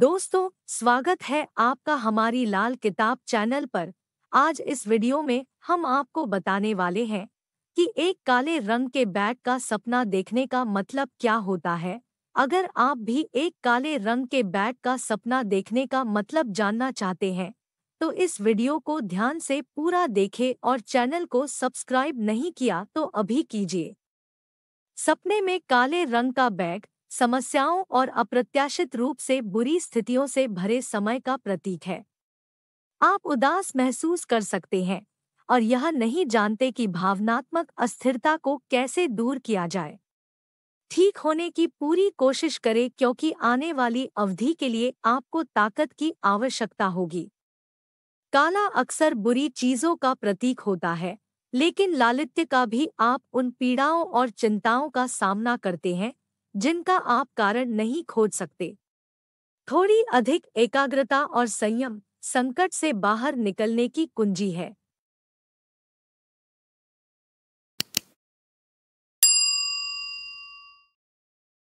दोस्तों स्वागत है आपका हमारी लाल किताब चैनल पर आज इस वीडियो में हम आपको बताने वाले हैं कि एक काले रंग के बैग का सपना देखने का मतलब क्या होता है अगर आप भी एक काले रंग के बैग का सपना देखने का मतलब जानना चाहते हैं तो इस वीडियो को ध्यान से पूरा देखें और चैनल को सब्सक्राइब नहीं किया तो अभी कीजिए सपने में काले रंग का बैग समस्याओं और अप्रत्याशित रूप से बुरी स्थितियों से भरे समय का प्रतीक है आप उदास महसूस कर सकते हैं और यह नहीं जानते कि भावनात्मक अस्थिरता को कैसे दूर किया जाए ठीक होने की पूरी कोशिश करें क्योंकि आने वाली अवधि के लिए आपको ताकत की आवश्यकता होगी काला अक्सर बुरी चीजों का प्रतीक होता है लेकिन लालित्य का भी आप उन पीड़ाओं और चिंताओं का सामना करते हैं जिनका आप कारण नहीं खोज सकते थोड़ी अधिक एकाग्रता और संयम संकट से बाहर निकलने की कुंजी है